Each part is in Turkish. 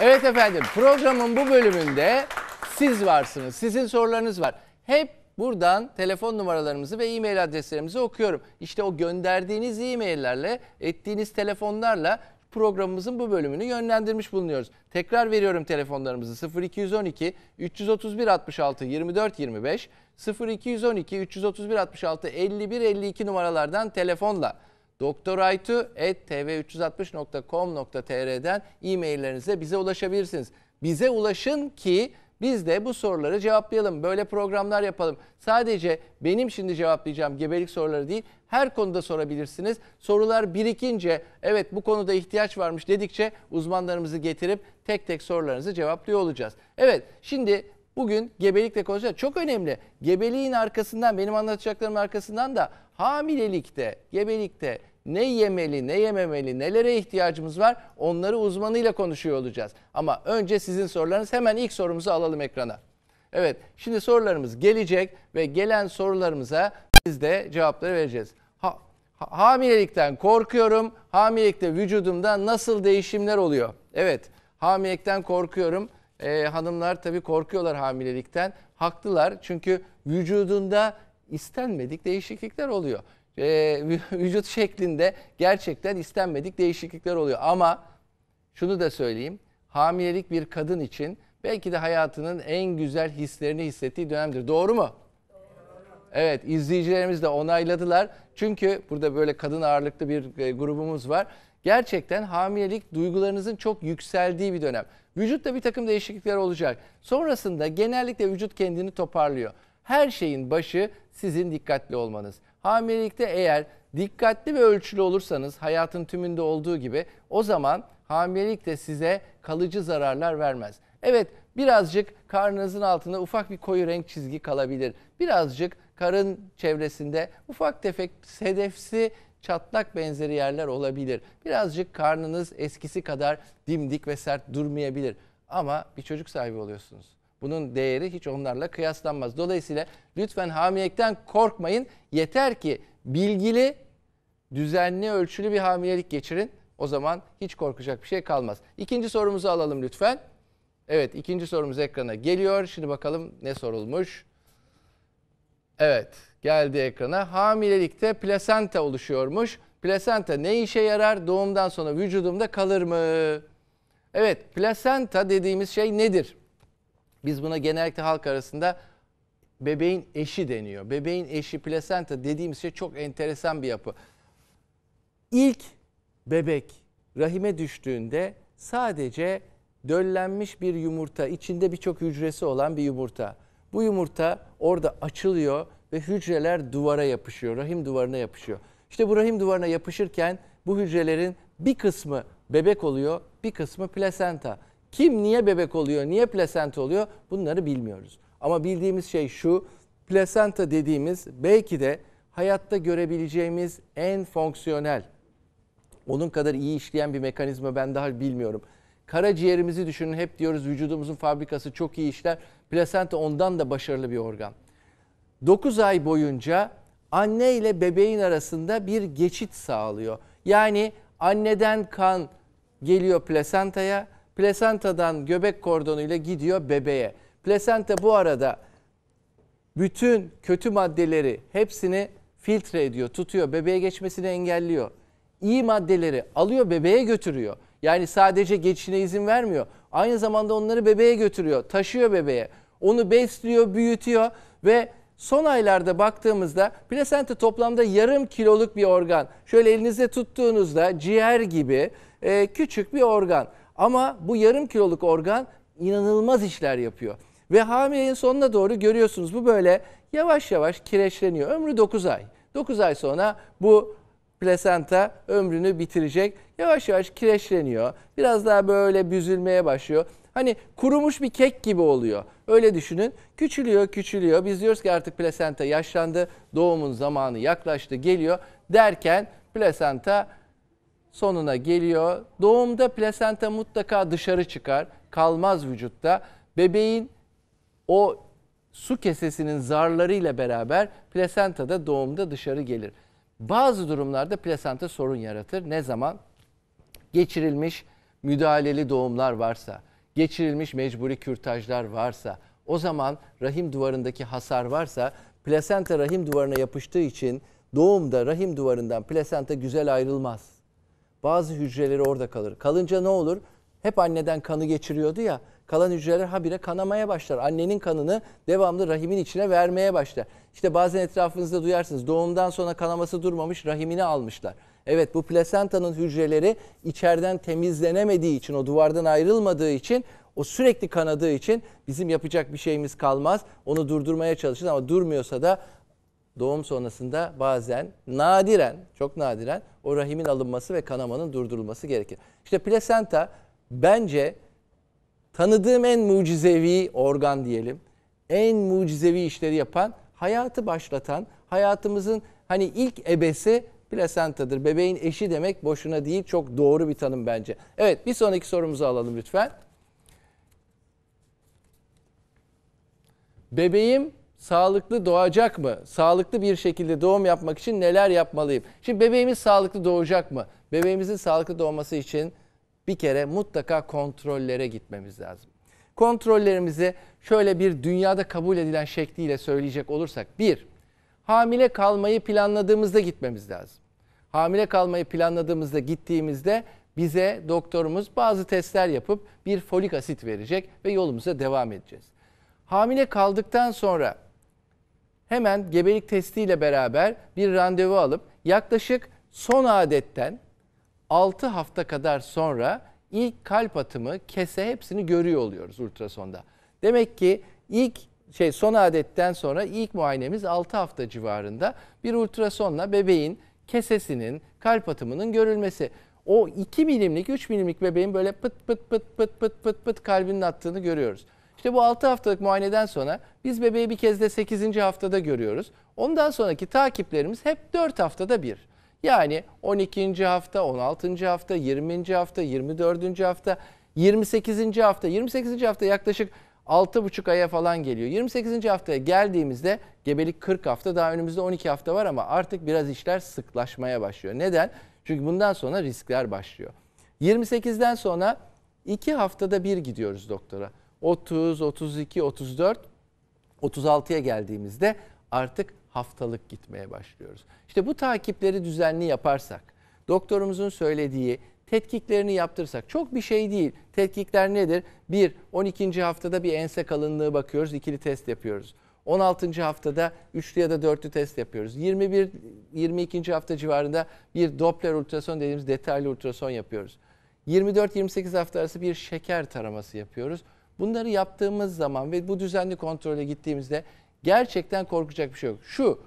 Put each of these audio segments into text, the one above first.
Evet efendim programın bu bölümünde siz varsınız. Sizin sorularınız var. Hep buradan telefon numaralarımızı ve e-mail adreslerimizi okuyorum. İşte o gönderdiğiniz e-maillerle, ettiğiniz telefonlarla programımızın bu bölümünü yönlendirmiş bulunuyoruz. Tekrar veriyorum telefonlarımızı 0212 331 66 24 25 0212 331 66 51 52 numaralardan telefonla doktoraytu.tv360.com.tr'den e-maillerinize bize ulaşabilirsiniz. Bize ulaşın ki biz de bu soruları cevaplayalım. Böyle programlar yapalım. Sadece benim şimdi cevaplayacağım gebelik soruları değil, her konuda sorabilirsiniz. Sorular birikince, evet bu konuda ihtiyaç varmış dedikçe uzmanlarımızı getirip tek tek sorularınızı cevaplıyor olacağız. Evet, şimdi bugün gebelikle konuşacağız. Çok önemli. Gebeliğin arkasından, benim anlatacaklarımın arkasından da hamilelikte, gebelikte ne yemeli, ne yememeli, nelere ihtiyacımız var onları uzmanıyla konuşuyor olacağız. Ama önce sizin sorularınız hemen ilk sorumuzu alalım ekrana. Evet şimdi sorularımız gelecek ve gelen sorularımıza biz de cevapları vereceğiz. Ha, hamilelikten korkuyorum, hamilelikte vücudumda nasıl değişimler oluyor? Evet hamilelikten korkuyorum. Ee, hanımlar tabii korkuyorlar hamilelikten. Haklılar çünkü vücudunda istenmedik değişiklikler oluyor. E, vücut şeklinde gerçekten istenmedik değişiklikler oluyor. Ama şunu da söyleyeyim. Hamilelik bir kadın için belki de hayatının en güzel hislerini hissettiği dönemdir. Doğru mu? Evet izleyicilerimiz de onayladılar. Çünkü burada böyle kadın ağırlıklı bir e, grubumuz var. Gerçekten hamilelik duygularınızın çok yükseldiği bir dönem. Vücutta bir takım değişiklikler olacak. Sonrasında genellikle vücut kendini toparlıyor her şeyin başı sizin dikkatli olmanız. Hamilelikte eğer dikkatli ve ölçülü olursanız hayatın tümünde olduğu gibi o zaman hamilelik de size kalıcı zararlar vermez. Evet birazcık karnınızın altında ufak bir koyu renk çizgi kalabilir. Birazcık karın çevresinde ufak tefek sedefsi çatlak benzeri yerler olabilir. Birazcık karnınız eskisi kadar dimdik ve sert durmayabilir. Ama bir çocuk sahibi oluyorsunuz. Bunun değeri hiç onlarla kıyaslanmaz. Dolayısıyla lütfen hamilelikten korkmayın. Yeter ki bilgili, düzenli, ölçülü bir hamilelik geçirin. O zaman hiç korkacak bir şey kalmaz. İkinci sorumuzu alalım lütfen. Evet ikinci sorumuz ekrana geliyor. Şimdi bakalım ne sorulmuş. Evet geldi ekrana. Hamilelikte plasenta oluşuyormuş. Plasenta ne işe yarar? Doğumdan sonra vücudumda kalır mı? Evet plasenta dediğimiz şey nedir? Biz buna genellikle halk arasında bebeğin eşi deniyor. Bebeğin eşi plasenta dediğimiz şey çok enteresan bir yapı. İlk bebek rahime düştüğünde sadece döllenmiş bir yumurta, içinde birçok hücresi olan bir yumurta. Bu yumurta orada açılıyor ve hücreler duvara yapışıyor, rahim duvarına yapışıyor. İşte bu rahim duvarına yapışırken bu hücrelerin bir kısmı bebek oluyor, bir kısmı plasenta. Kim niye bebek oluyor, niye plasenta oluyor bunları bilmiyoruz. Ama bildiğimiz şey şu, plasenta dediğimiz belki de hayatta görebileceğimiz en fonksiyonel, onun kadar iyi işleyen bir mekanizma ben daha bilmiyorum. Karaciğerimizi düşünün hep diyoruz vücudumuzun fabrikası çok iyi işler. Plasenta ondan da başarılı bir organ. 9 ay boyunca anne ile bebeğin arasında bir geçit sağlıyor. Yani anneden kan geliyor plasentaya, Plasentadan göbek kordonu ile gidiyor bebeğe. Plasenta bu arada bütün kötü maddeleri hepsini filtre ediyor, tutuyor, bebeğe geçmesini engelliyor. İyi maddeleri alıyor, bebeğe götürüyor. Yani sadece geçişine izin vermiyor. Aynı zamanda onları bebeğe götürüyor, taşıyor bebeğe. Onu besliyor, büyütüyor ve son aylarda baktığımızda plasenta toplamda yarım kiloluk bir organ. Şöyle elinizde tuttuğunuzda ciğer gibi e, küçük bir organ. Ama bu yarım kiloluk organ inanılmaz işler yapıyor. Ve hamilenin sonuna doğru görüyorsunuz bu böyle yavaş yavaş kireçleniyor. Ömrü 9 ay. 9 ay sonra bu plasenta ömrünü bitirecek. Yavaş yavaş kireçleniyor. Biraz daha böyle büzülmeye başlıyor. Hani kurumuş bir kek gibi oluyor. Öyle düşünün. Küçülüyor, küçülüyor. Biz diyoruz ki artık plasenta yaşlandı. Doğumun zamanı yaklaştı, geliyor derken plasenta sonuna geliyor. Doğumda plasenta mutlaka dışarı çıkar, kalmaz vücutta. Bebeğin o su kesesinin zarlarıyla beraber plasenta da doğumda dışarı gelir. Bazı durumlarda plasenta sorun yaratır. Ne zaman? Geçirilmiş müdahaleli doğumlar varsa, geçirilmiş mecburi kürtajlar varsa, o zaman rahim duvarındaki hasar varsa plasenta rahim duvarına yapıştığı için doğumda rahim duvarından plasenta güzel ayrılmaz. Bazı hücreleri orada kalır. Kalınca ne olur? Hep anneden kanı geçiriyordu ya. Kalan hücreler habire kanamaya başlar. Annenin kanını devamlı rahimin içine vermeye başlar. İşte bazen etrafınızda duyarsınız. Doğumdan sonra kanaması durmamış rahimini almışlar. Evet bu plasentanın hücreleri içeriden temizlenemediği için, o duvardan ayrılmadığı için, o sürekli kanadığı için bizim yapacak bir şeyimiz kalmaz. Onu durdurmaya çalışırız ama durmuyorsa da doğum sonrasında bazen nadiren, çok nadiren o rahimin alınması ve kanamanın durdurulması gerekir. İşte plasenta bence tanıdığım en mucizevi organ diyelim. En mucizevi işleri yapan, hayatı başlatan, hayatımızın hani ilk ebesi plasentadır. Bebeğin eşi demek boşuna değil çok doğru bir tanım bence. Evet bir sonraki sorumuzu alalım lütfen. Bebeğim sağlıklı doğacak mı? Sağlıklı bir şekilde doğum yapmak için neler yapmalıyım? Şimdi bebeğimiz sağlıklı doğacak mı? Bebeğimizin sağlıklı doğması için bir kere mutlaka kontrollere gitmemiz lazım. Kontrollerimizi şöyle bir dünyada kabul edilen şekliyle söyleyecek olursak. Bir, hamile kalmayı planladığımızda gitmemiz lazım. Hamile kalmayı planladığımızda gittiğimizde bize doktorumuz bazı testler yapıp bir folik asit verecek ve yolumuza devam edeceğiz. Hamile kaldıktan sonra hemen gebelik testiyle beraber bir randevu alıp yaklaşık son adetten 6 hafta kadar sonra ilk kalp atımı, kese hepsini görüyor oluyoruz ultrasonda. Demek ki ilk şey son adetten sonra ilk muayenemiz 6 hafta civarında bir ultrasonla bebeğin kesesinin, kalp atımının görülmesi. O 2 milimlik, 3 milimlik bebeğin böyle pıt pıt pıt pıt pıt pıt pıt kalbinin attığını görüyoruz. İşte bu 6 haftalık muayeneden sonra biz bebeği bir kez de 8. haftada görüyoruz. Ondan sonraki takiplerimiz hep 4 haftada bir. Yani 12. hafta, 16. hafta, 20. hafta, 24. hafta, 28. hafta. 28. hafta yaklaşık 6,5 aya falan geliyor. 28. haftaya geldiğimizde gebelik 40 hafta daha önümüzde 12 hafta var ama artık biraz işler sıklaşmaya başlıyor. Neden? Çünkü bundan sonra riskler başlıyor. 28'den sonra 2 haftada bir gidiyoruz doktora. 30, 32, 34, 36'ya geldiğimizde artık haftalık gitmeye başlıyoruz. İşte bu takipleri düzenli yaparsak, doktorumuzun söylediği tetkiklerini yaptırsak çok bir şey değil. Tetkikler nedir? Bir 12. haftada bir ense kalınlığı bakıyoruz, ikili test yapıyoruz. 16. haftada üçlü ya da dörtlü test yapıyoruz. 21 22. hafta civarında bir Doppler ultrason dediğimiz detaylı ultrason yapıyoruz. 24-28 hafta arası bir şeker taraması yapıyoruz. Bunları yaptığımız zaman ve bu düzenli kontrole gittiğimizde gerçekten korkacak bir şey yok. Şu,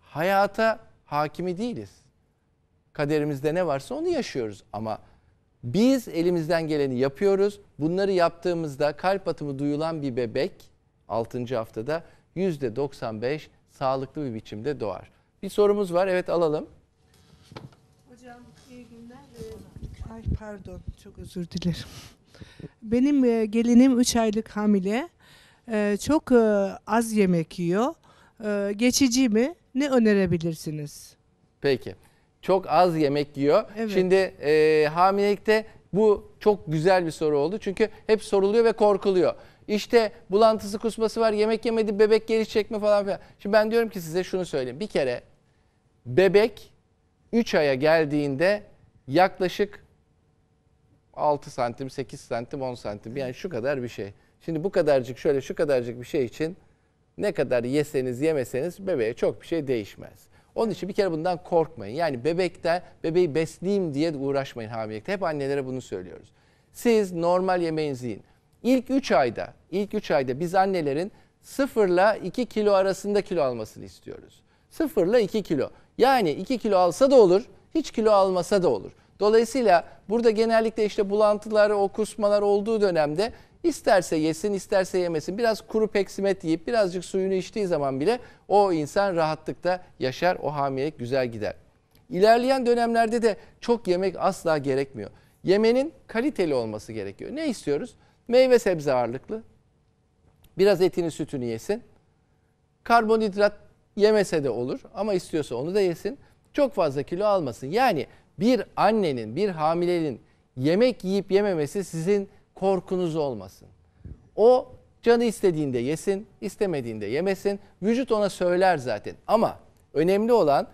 hayata hakimi değiliz. Kaderimizde ne varsa onu yaşıyoruz ama biz elimizden geleni yapıyoruz. Bunları yaptığımızda kalp atımı duyulan bir bebek 6. haftada %95 sağlıklı bir biçimde doğar. Bir sorumuz var. Evet alalım. Hocam iyi günler. Ee, ay pardon çok özür dilerim. Benim e, gelinim 3 aylık hamile. E, çok e, az yemek yiyor. E, geçici mi? Ne önerebilirsiniz? Peki. Çok az yemek yiyor. Evet. Şimdi e, hamilelikte bu çok güzel bir soru oldu. Çünkü hep soruluyor ve korkuluyor. İşte bulantısı kusması var, yemek yemedi, bebek gelişecek mi falan filan. Şimdi ben diyorum ki size şunu söyleyeyim. Bir kere bebek 3 aya geldiğinde yaklaşık 6 santim, 8 santim, 10 santim. Yani şu kadar bir şey. Şimdi bu kadarcık şöyle şu kadarcık bir şey için ne kadar yeseniz yemeseniz bebeğe çok bir şey değişmez. Onun için bir kere bundan korkmayın. Yani bebekte bebeği besleyeyim diye uğraşmayın hamilelikte. Hep annelere bunu söylüyoruz. Siz normal yemeğinizi yiyin. İlk 3 ayda, ilk 3 ayda biz annelerin 0 ile 2 kilo arasında kilo almasını istiyoruz. 0 ile 2 kilo. Yani 2 kilo alsa da olur, hiç kilo almasa da olur. Dolayısıyla burada genellikle işte bulantılar, o kusmalar olduğu dönemde isterse yesin, isterse yemesin. Biraz kuru peksimet yiyip birazcık suyunu içtiği zaman bile o insan rahatlıkta yaşar, o hamilelik güzel gider. İlerleyen dönemlerde de çok yemek asla gerekmiyor. Yemenin kaliteli olması gerekiyor. Ne istiyoruz? Meyve sebze ağırlıklı. Biraz etini sütünü yesin. Karbonhidrat yemese de olur ama istiyorsa onu da yesin. Çok fazla kilo almasın. Yani bir annenin, bir hamilenin yemek yiyip yememesi sizin korkunuz olmasın. O canı istediğinde yesin, istemediğinde yemesin. Vücut ona söyler zaten. Ama önemli olan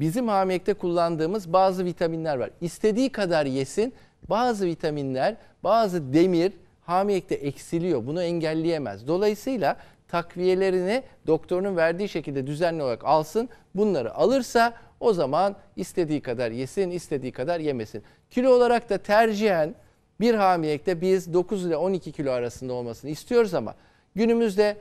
bizim hamilelikte kullandığımız bazı vitaminler var. İstediği kadar yesin. Bazı vitaminler, bazı demir hamilelikte eksiliyor. Bunu engelleyemez. Dolayısıyla takviyelerini doktorunun verdiği şekilde düzenli olarak alsın. Bunları alırsa o zaman istediği kadar yesin, istediği kadar yemesin. Kilo olarak da tercihen bir hamilelikte biz 9 ile 12 kilo arasında olmasını istiyoruz ama günümüzde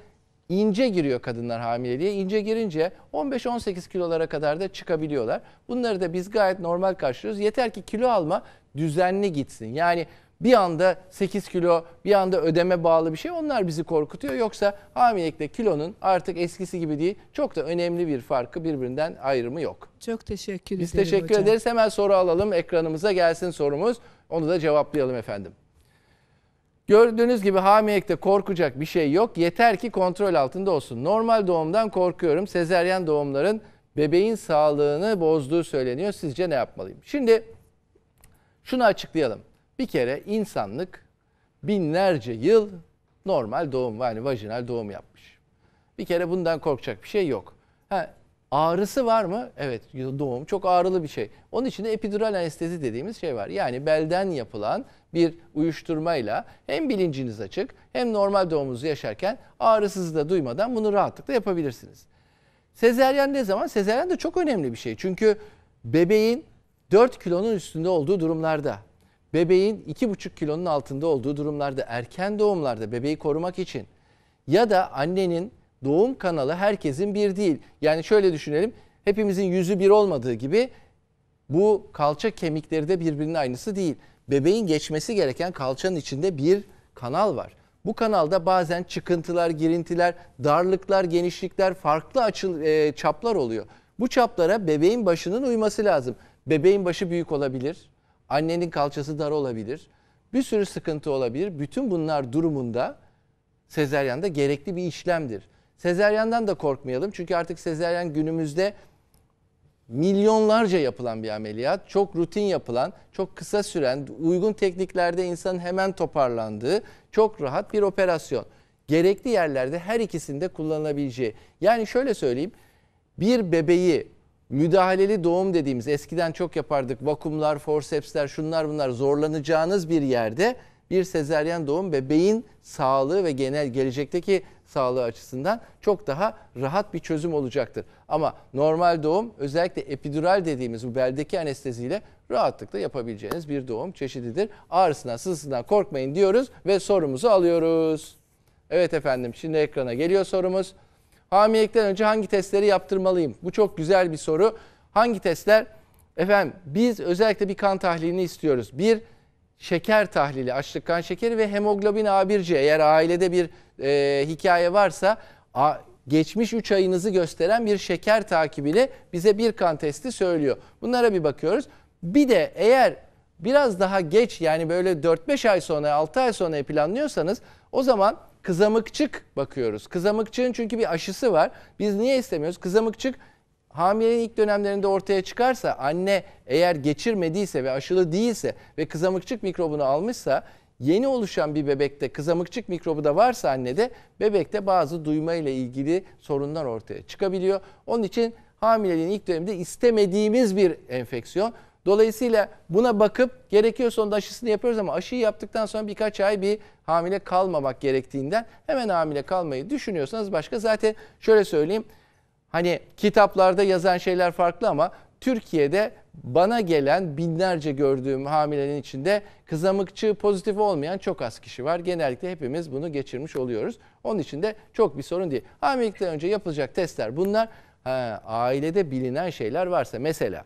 ince giriyor kadınlar hamileliğe. İnce girince 15-18 kilolara kadar da çıkabiliyorlar. Bunları da biz gayet normal karşılıyoruz. Yeter ki kilo alma düzenli gitsin. Yani bir anda 8 kilo bir anda ödeme bağlı bir şey onlar bizi korkutuyor. Yoksa hamilelikte kilonun artık eskisi gibi değil çok da önemli bir farkı birbirinden ayrımı yok. Çok teşekkür Biz teşekkür hocam. ederiz. Hemen soru alalım ekranımıza gelsin sorumuz. Onu da cevaplayalım efendim. Gördüğünüz gibi hamilelikte korkacak bir şey yok. Yeter ki kontrol altında olsun. Normal doğumdan korkuyorum. Sezeryen doğumların bebeğin sağlığını bozduğu söyleniyor. Sizce ne yapmalıyım? Şimdi şunu açıklayalım. Bir kere insanlık binlerce yıl normal doğum yani vajinal doğum yapmış. Bir kere bundan korkacak bir şey yok. Ha, ağrısı var mı? Evet doğum çok ağrılı bir şey. Onun için de epidural anestezi dediğimiz şey var. Yani belden yapılan bir uyuşturmayla hem bilinciniz açık hem normal doğumunuzu yaşarken ağrısız da duymadan bunu rahatlıkla yapabilirsiniz. Sezeryen ne zaman? Sezeryen da çok önemli bir şey. Çünkü bebeğin 4 kilonun üstünde olduğu durumlarda bebeğin 2,5 kilonun altında olduğu durumlarda erken doğumlarda bebeği korumak için ya da annenin doğum kanalı herkesin bir değil. Yani şöyle düşünelim hepimizin yüzü bir olmadığı gibi bu kalça kemikleri de birbirinin aynısı değil. Bebeğin geçmesi gereken kalçanın içinde bir kanal var. Bu kanalda bazen çıkıntılar, girintiler, darlıklar, genişlikler, farklı açı e, çaplar oluyor. Bu çaplara bebeğin başının uyması lazım. Bebeğin başı büyük olabilir. Annenin kalçası dar olabilir. Bir sürü sıkıntı olabilir. Bütün bunlar durumunda sezeryanda gerekli bir işlemdir. Sezeryandan da korkmayalım. Çünkü artık sezeryan günümüzde milyonlarca yapılan bir ameliyat. Çok rutin yapılan, çok kısa süren, uygun tekniklerde insanın hemen toparlandığı, çok rahat bir operasyon. Gerekli yerlerde her ikisinde kullanılabileceği. Yani şöyle söyleyeyim. Bir bebeği müdahaleli doğum dediğimiz eskiden çok yapardık vakumlar, forcepsler, şunlar bunlar zorlanacağınız bir yerde bir sezeryen doğum bebeğin sağlığı ve genel gelecekteki sağlığı açısından çok daha rahat bir çözüm olacaktır. Ama normal doğum özellikle epidural dediğimiz bu beldeki anesteziyle rahatlıkla yapabileceğiniz bir doğum çeşididir. Ağrısından sızısından korkmayın diyoruz ve sorumuzu alıyoruz. Evet efendim şimdi ekrana geliyor sorumuz. Hamilelikten önce hangi testleri yaptırmalıyım? Bu çok güzel bir soru. Hangi testler? Efendim biz özellikle bir kan tahlilini istiyoruz. Bir şeker tahlili, açlık kan şekeri ve hemoglobin A1C. Eğer ailede bir e, hikaye varsa a, geçmiş 3 ayınızı gösteren bir şeker takibini bize bir kan testi söylüyor. Bunlara bir bakıyoruz. Bir de eğer biraz daha geç yani böyle 4-5 ay sonra 6 ay sonra planlıyorsanız o zaman kızamıkçık bakıyoruz. Kızamıkçığın çünkü bir aşısı var. Biz niye istemiyoruz? Kızamıkçık hamileliğin ilk dönemlerinde ortaya çıkarsa anne eğer geçirmediyse ve aşılı değilse ve kızamıkçık mikrobunu almışsa yeni oluşan bir bebekte kızamıkçık mikrobu da varsa annede bebekte bazı duyma ile ilgili sorunlar ortaya çıkabiliyor. Onun için hamileliğin ilk döneminde istemediğimiz bir enfeksiyon. Dolayısıyla buna bakıp gerekiyorsa onda aşısını yapıyoruz ama aşıyı yaptıktan sonra birkaç ay bir hamile kalmamak gerektiğinden hemen hamile kalmayı düşünüyorsanız başka zaten şöyle söyleyeyim. Hani kitaplarda yazan şeyler farklı ama Türkiye'de bana gelen binlerce gördüğüm hamilenin içinde kızamıkçı pozitif olmayan çok az kişi var. Genellikle hepimiz bunu geçirmiş oluyoruz. Onun için de çok bir sorun değil. Hamilelikten önce yapılacak testler bunlar. Ha, ailede bilinen şeyler varsa mesela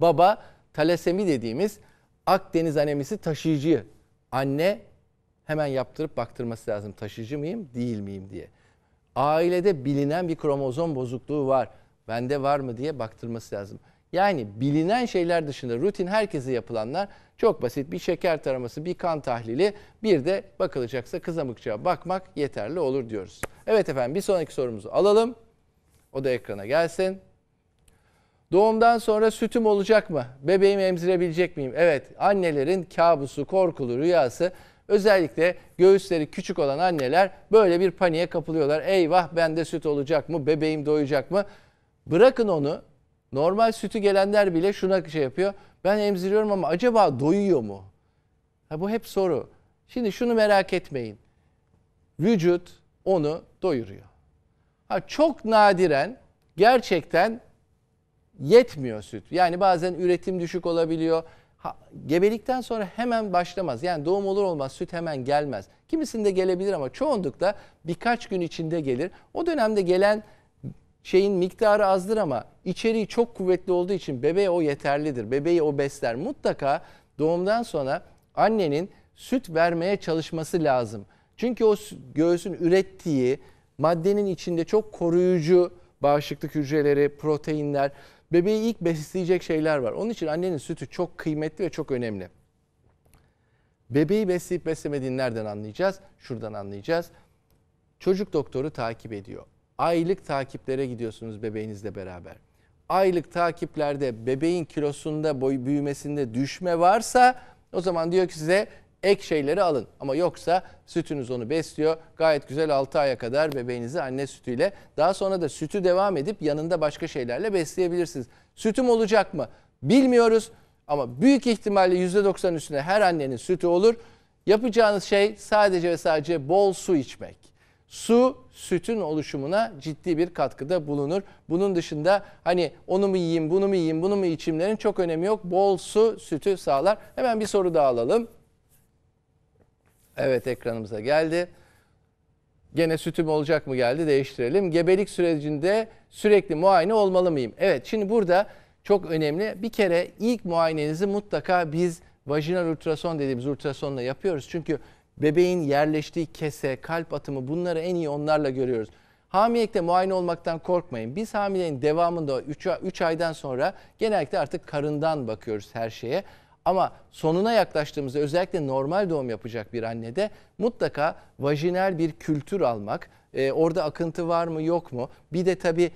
Baba talasemi dediğimiz Akdeniz anemisi taşıyıcı. Anne hemen yaptırıp baktırması lazım taşıyıcı mıyım değil miyim diye. Ailede bilinen bir kromozom bozukluğu var. Bende var mı diye baktırması lazım. Yani bilinen şeyler dışında rutin herkese yapılanlar çok basit. Bir şeker taraması, bir kan tahlili, bir de bakılacaksa kızamıkçığa bakmak yeterli olur diyoruz. Evet efendim bir sonraki sorumuzu alalım. O da ekrana gelsin. Doğumdan sonra sütüm olacak mı? Bebeğimi emzirebilecek miyim? Evet, annelerin kabusu, korkulu rüyası. Özellikle göğüsleri küçük olan anneler böyle bir paniğe kapılıyorlar. Eyvah bende süt olacak mı? Bebeğim doyacak mı? Bırakın onu. Normal sütü gelenler bile şuna şey yapıyor. Ben emziriyorum ama acaba doyuyor mu? Ha, bu hep soru. Şimdi şunu merak etmeyin. Vücut onu doyuruyor. Ha, çok nadiren gerçekten yetmiyor süt. Yani bazen üretim düşük olabiliyor. Ha, gebelikten sonra hemen başlamaz. Yani doğum olur olmaz süt hemen gelmez. Kimisinde gelebilir ama çoğunlukla birkaç gün içinde gelir. O dönemde gelen şeyin miktarı azdır ama içeriği çok kuvvetli olduğu için bebeğe o yeterlidir. Bebeği o besler. Mutlaka doğumdan sonra annenin süt vermeye çalışması lazım. Çünkü o göğsün ürettiği maddenin içinde çok koruyucu bağışıklık hücreleri, proteinler bebeği ilk besleyecek şeyler var. Onun için annenin sütü çok kıymetli ve çok önemli. Bebeği besleyip beslemediğini nereden anlayacağız? Şuradan anlayacağız. Çocuk doktoru takip ediyor. Aylık takiplere gidiyorsunuz bebeğinizle beraber. Aylık takiplerde bebeğin kilosunda, boy büyümesinde düşme varsa o zaman diyor ki size ek şeyleri alın. Ama yoksa sütünüz onu besliyor. Gayet güzel 6 aya kadar bebeğinizi anne sütüyle. Daha sonra da sütü devam edip yanında başka şeylerle besleyebilirsiniz. Sütüm olacak mı? Bilmiyoruz ama büyük ihtimalle %90 üstüne her annenin sütü olur. Yapacağınız şey sadece ve sadece bol su içmek. Su sütün oluşumuna ciddi bir katkıda bulunur. Bunun dışında hani onu mu yiyeyim, bunu mu yiyeyim, bunu mu içimlerin çok önemi yok. Bol su sütü sağlar. Hemen bir soru daha alalım. Evet ekranımıza geldi. Gene sütüm olacak mı geldi değiştirelim. Gebelik sürecinde sürekli muayene olmalı mıyım? Evet şimdi burada çok önemli. Bir kere ilk muayenenizi mutlaka biz vajinal ultrason dediğimiz ultrasonla yapıyoruz. Çünkü bebeğin yerleştiği kese, kalp atımı bunları en iyi onlarla görüyoruz. Hamilelikte muayene olmaktan korkmayın. Biz hamileliğin devamında 3 aydan sonra genellikle artık karından bakıyoruz her şeye. Ama sonuna yaklaştığımızda özellikle normal doğum yapacak bir annede mutlaka vajinal bir kültür almak. Ee, orada akıntı var mı yok mu? Bir de tabii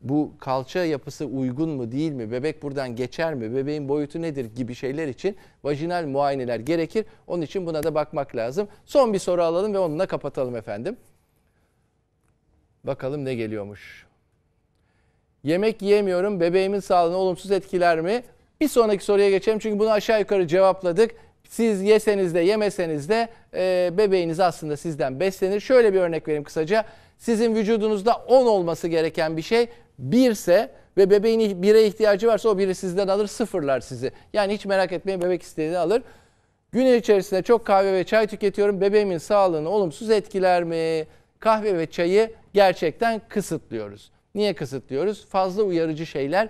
bu kalça yapısı uygun mu değil mi, bebek buradan geçer mi, bebeğin boyutu nedir gibi şeyler için vajinal muayeneler gerekir. Onun için buna da bakmak lazım. Son bir soru alalım ve onunla kapatalım efendim. Bakalım ne geliyormuş. Yemek yiyemiyorum, bebeğimin sağlığına olumsuz etkiler mi? Bir sonraki soruya geçelim çünkü bunu aşağı yukarı cevapladık. Siz yeseniz de yemeseniz de e, bebeğiniz aslında sizden beslenir. Şöyle bir örnek vereyim kısaca. Sizin vücudunuzda 10 olması gereken bir şey 1 ise ve bebeğin 1'e ihtiyacı varsa o biri sizden alır sıfırlar sizi. Yani hiç merak etmeyin bebek istediğini alır. Gün içerisinde çok kahve ve çay tüketiyorum. Bebeğimin sağlığını olumsuz etkiler mi? Kahve ve çayı gerçekten kısıtlıyoruz. Niye kısıtlıyoruz? Fazla uyarıcı şeyler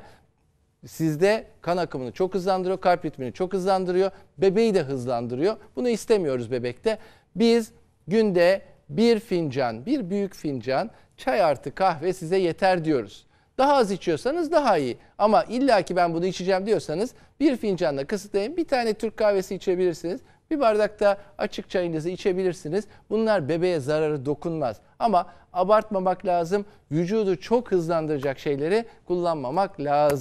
sizde kan akımını çok hızlandırıyor, kalp ritmini çok hızlandırıyor, bebeği de hızlandırıyor. Bunu istemiyoruz bebekte. Biz günde bir fincan, bir büyük fincan çay artı kahve size yeter diyoruz. Daha az içiyorsanız daha iyi. Ama illa ki ben bunu içeceğim diyorsanız bir fincanla kısıtlayın. Bir tane Türk kahvesi içebilirsiniz. Bir bardakta açık çayınızı içebilirsiniz. Bunlar bebeğe zararı dokunmaz. Ama abartmamak lazım. Vücudu çok hızlandıracak şeyleri kullanmamak lazım.